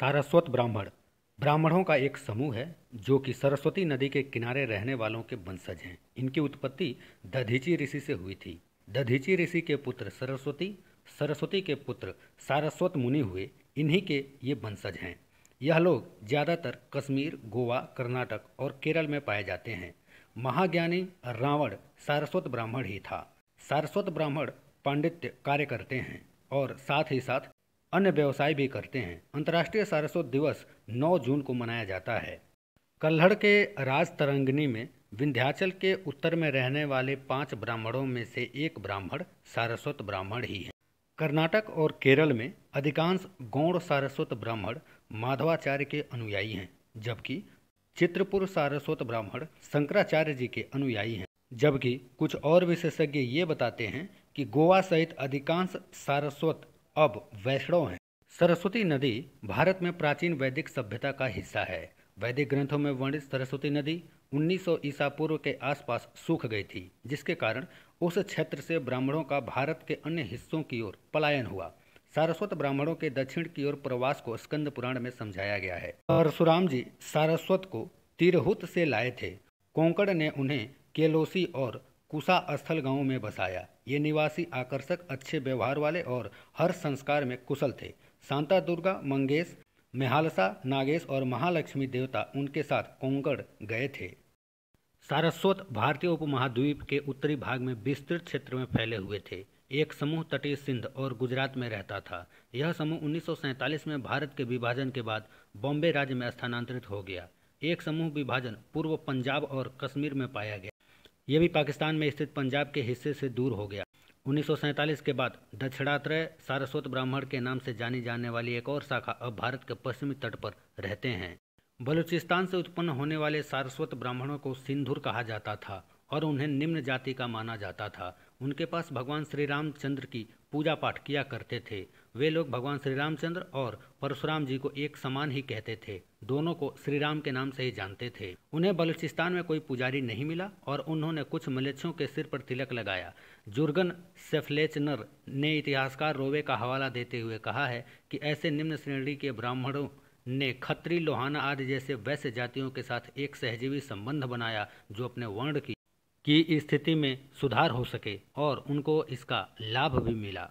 सारस्वत ब्राह्मण ब्राह्मणों का एक समूह है जो कि सरस्वती नदी के किनारे रहने वालों के वंशज हैं इनकी उत्पत्ति दधीची ऋषि से हुई थी दधीची ऋषि के पुत्र सरस्वती सरस्वती के पुत्र सारस्वत मुनि हुए इन्हीं के ये वंशज हैं यह लोग ज़्यादातर कश्मीर गोवा कर्नाटक और केरल में पाए जाते हैं महाज्ञानी रावण सारस्वत ब्राह्मण ही था सारस्वत ब्राह्मण पांडित्य कार्य करते हैं और साथ ही साथ अन्य व्यवसाय भी करते हैं अंतर्राष्ट्रीय सारस्वत दिवस 9 जून को मनाया जाता है कल्हड़ के राज तरंगनी में विंध्याचल के उत्तर में रहने वाले पांच ब्राह्मणों में से एक ब्राह्मण सारस्वत ब्राह्मण ही है कर्नाटक और केरल में अधिकांश गौड़ सारस्वत ब्राह्मण माधवाचार्य के अनुयायी हैं जबकि चित्रपुर सारस्वत ब्राह्मण शंकराचार्य जी के अनुयायी हैं जबकि कुछ और विशेषज्ञ ये बताते हैं कि गोवा सहित अधिकांश सारस्वत अब वैष्णव हैं सरस्वती नदी भारत में प्राचीन वैदिक सभ्यता का हिस्सा है वैदिक ग्रंथों में वर्णित सरस्वती नदी 1900 ईसा पूर्व के आसपास सूख गई थी जिसके कारण उस क्षेत्र से ब्राह्मणों का भारत के अन्य हिस्सों की ओर पलायन हुआ सारस्वत ब्राह्मणों के दक्षिण की ओर प्रवास को स्कंद पुराण में समझाया गया है परशुराम जी सारस्वत को तिरहुत से लाए थे कोंकण ने उन्हें केलोसी और कुसा स्थल गांव में बसाया ये निवासी आकर्षक अच्छे व्यवहार वाले और हर संस्कार में कुशल थे शांता दुर्गा मंगेश मेहालसा नागेश और महालक्ष्मी देवता उनके साथ कोंकण गए थे सारस्वत भारतीय उपमहाद्वीप के उत्तरी भाग में विस्तृत क्षेत्र में फैले हुए थे एक समूह तटीय सिंध और गुजरात में रहता था यह समूह 1947 में भारत के विभाजन के बाद बॉम्बे राज्य में स्थानांतरित हो गया एक समूह विभाजन पूर्व पंजाब और कश्मीर में पाया गया यह भी पाकिस्तान में स्थित पंजाब के हिस्से से दूर हो गया उन्नीस के बाद दक्षिणात्रय सारस्वत ब्राह्मण के नाम से जानी जाने वाली एक और शाखा अब भारत के पश्चिमी तट पर रहते हैं बलूचिस्तान से उत्पन्न होने वाले सारस्वत ब्राह्मणों को सिंधुर कहा जाता था और उन्हें निम्न जाति का माना जाता था उनके पास भगवान श्री रामचंद्र की पूजा पाठ किया करते थे वे लोग भगवान श्री रामचंद्र और परशुराम जी को एक समान ही कहते थे दोनों को श्री राम के नाम से ही जानते थे उन्हें बलूचिस्तान में कोई पुजारी नहीं मिला और उन्होंने कुछ मलेच्छों के सिर पर तिलक लगाया जुर्गन सेफलेचनर ने इतिहासकार रोवे का हवाला देते हुए कहा है कि ऐसे निम्न श्रेणी के ब्राह्मणों ने खत्री लोहाना आदि जैसे वैसे जातियों के साथ एक सहजीवी संबंध बनाया जो अपने वर्ण की की स्थिति में सुधार हो सके और उनको इसका लाभ भी मिला